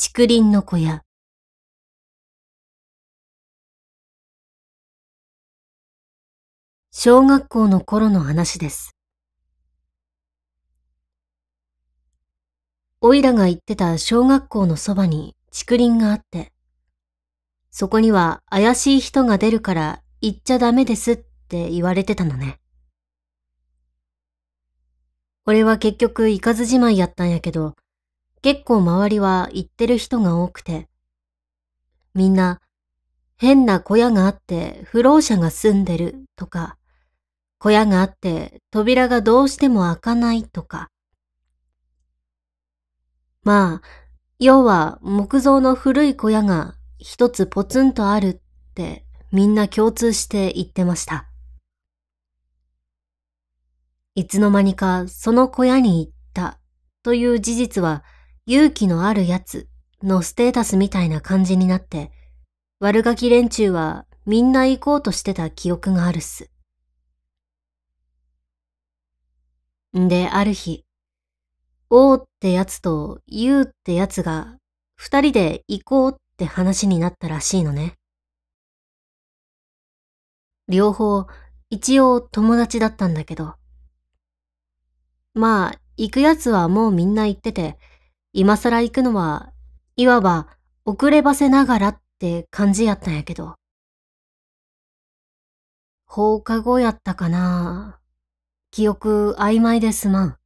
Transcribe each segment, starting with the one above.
竹林の小屋。小学校の頃の話です。おいらが行ってた小学校のそばに竹林があって、そこには怪しい人が出るから行っちゃダメですって言われてたのね。俺は結局行かずじまいやったんやけど、結構周りは行ってる人が多くて、みんな変な小屋があって不老者が住んでるとか、小屋があって扉がどうしても開かないとか。まあ、要は木造の古い小屋が一つポツンとあるってみんな共通して言ってました。いつの間にかその小屋に行ったという事実は勇気のあるやつのステータスみたいな感じになって、悪ガキ連中はみんな行こうとしてた記憶があるっす。んで、ある日、王ってやつと優ってやつが二人で行こうって話になったらしいのね。両方、一応友達だったんだけど。まあ、行くやつはもうみんな行ってて、今更行くのは、いわば遅ればせながらって感じやったんやけど。放課後やったかな記憶曖昧ですまん。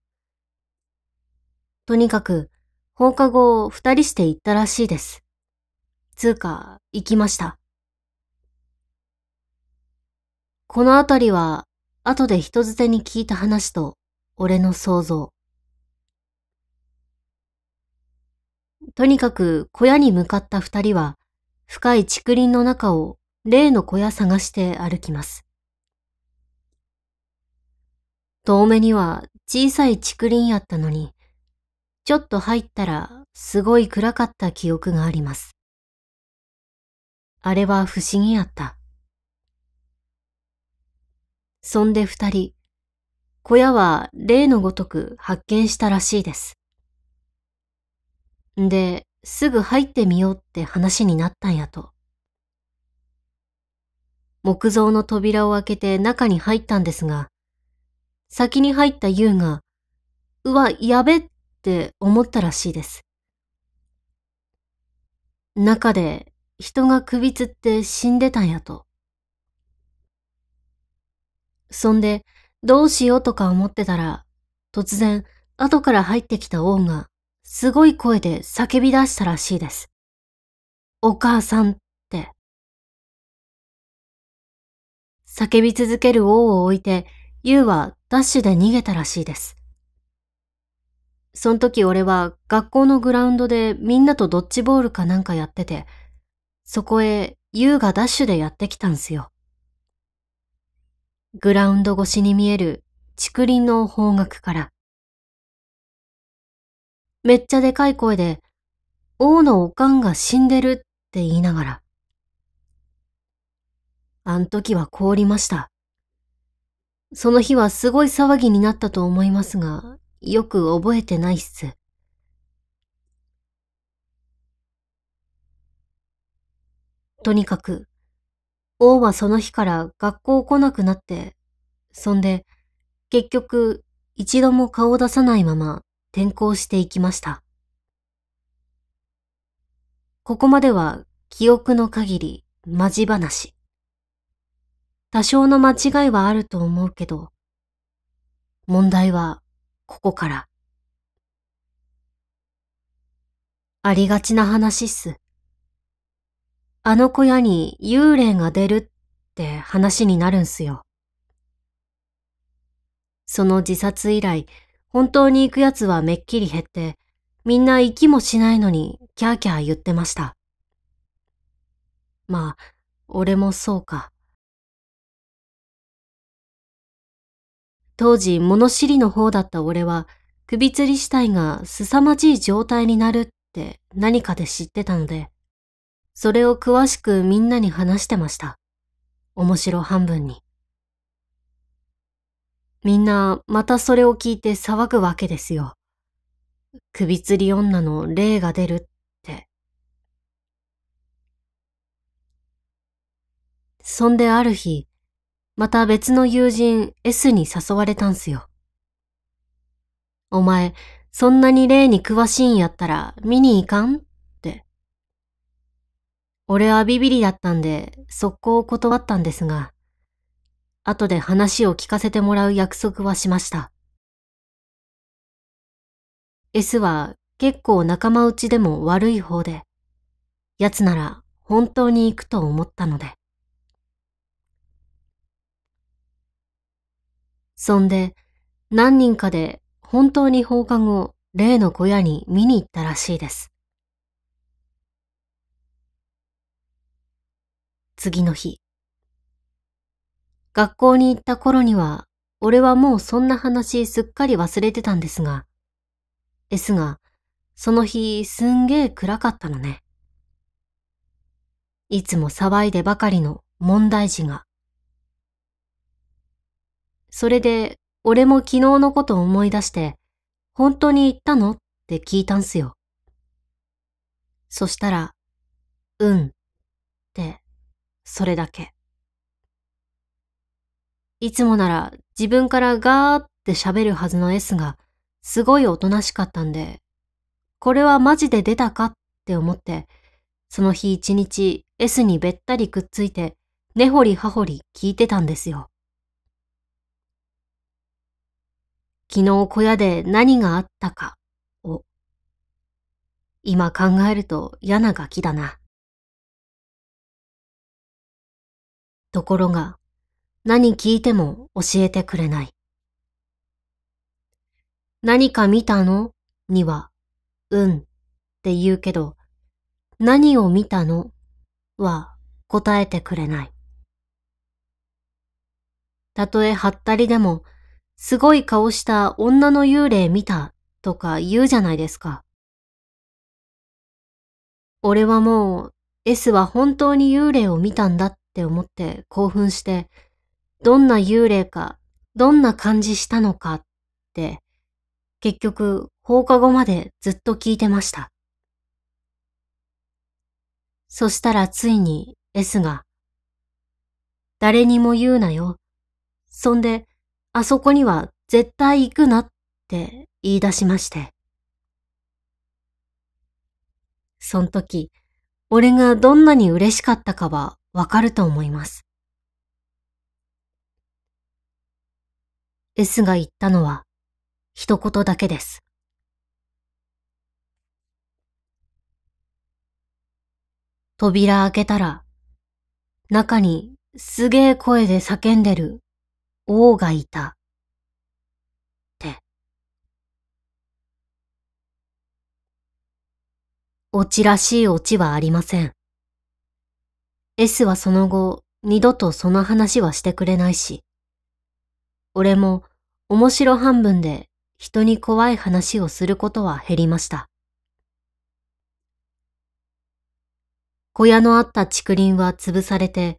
とにかく、放課後二人して行ったらしいです。つうか、行きました。このあたりは、後で人づてに聞いた話と、俺の想像。とにかく小屋に向かった二人は、深い竹林の中を例の小屋探して歩きます。遠目には小さい竹林やったのに、ちょっと入ったらすごい暗かった記憶があります。あれは不思議やった。そんで二人、小屋は例のごとく発見したらしいです。で、すぐ入ってみようって話になったんやと。木造の扉を開けて中に入ったんですが、先に入った優が、うわ、やべって思ったらしいです。中で人が首つって死んでたんやと。そんで、どうしようとか思ってたら、突然、後から入ってきた王が、すごい声で叫び出したらしいです。お母さんって。叫び続ける王を置いて、ユウはダッシュで逃げたらしいです。そん時俺は学校のグラウンドでみんなとドッジボールかなんかやってて、そこへユウがダッシュでやってきたんすよ。グラウンド越しに見える竹林の方角から、めっちゃでかい声で、王のおかんが死んでるって言いながら。あん時は凍りました。その日はすごい騒ぎになったと思いますが、よく覚えてないっす。とにかく、王はその日から学校来なくなって、そんで、結局、一度も顔を出さないまま転校していきました。ここまでは記憶の限りマジ話。多少の間違いはあると思うけど、問題はここから。ありがちな話っす。あの小屋に幽霊が出るって話になるんすよ。その自殺以来、本当に行く奴はめっきり減って、みんな行きもしないのにキャーキャー言ってました。まあ、俺もそうか。当時物知りの方だった俺は、首吊り死体が凄まじい状態になるって何かで知ってたので、それを詳しくみんなに話してました。面白半分に。みんなまたそれを聞いて騒ぐわけですよ。首吊り女の霊が出るって。そんである日、また別の友人 S に誘われたんすよ。お前、そんなに霊に詳しいんやったら見に行かんって。俺はビビりだったんで、速攻断ったんですが、後で話を聞かせてもらう約束はしました。S は結構仲間内でも悪い方で、奴なら本当に行くと思ったので。そんで、何人かで本当に放課後、例の小屋に見に行ったらしいです。次の日、学校に行った頃には、俺はもうそんな話すっかり忘れてたんですが。ですが、その日すんげえ暗かったのね。いつも騒いでばかりの問題児が。それで、俺も昨日のことを思い出して、本当に行ったのって聞いたんすよ。そしたら、うん、って、それだけ。いつもなら自分からガーって喋るはずの S が、すごいおとなしかったんで、これはマジで出たかって思って、その日一日 S にべったりくっついて、根掘り葉掘り聞いてたんですよ。昨日小屋で何があったかを。今考えると嫌なガキだな。ところが、何聞いても教えてくれない。何か見たのには、うんって言うけど、何を見たのは答えてくれない。たとえハッタリでも、すごい顔した女の幽霊見たとか言うじゃないですか。俺はもう S は本当に幽霊を見たんだって思って興奮してどんな幽霊か、どんな感じしたのかって、結局放課後までずっと聞いてました。そしたらついに S が、誰にも言うなよ。そんで、あそこには絶対行くなって言い出しまして。そん時、俺がどんなに嬉しかったかはわかると思います。S が言ったのは一言だけです。扉開けたら、中にすげえ声で叫んでる王がいた。って。オチらしいオチはありません。S はその後、二度とその話はしてくれないし。俺も面白半分で人に怖い話をすることは減りました。小屋のあった竹林は潰されて、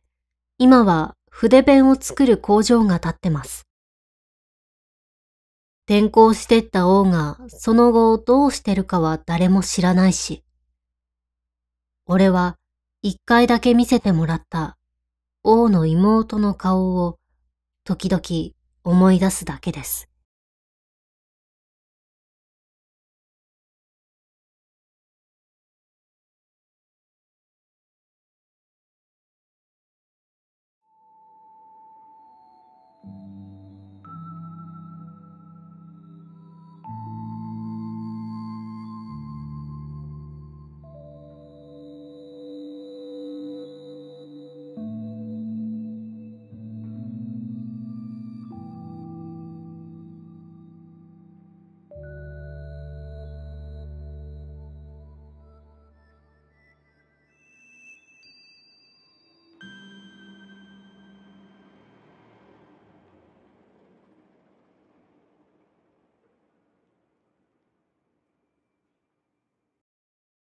今は筆弁を作る工場が建ってます。転校してった王がその後どうしてるかは誰も知らないし、俺は一回だけ見せてもらった王の妹の顔を時々思い出すだけです。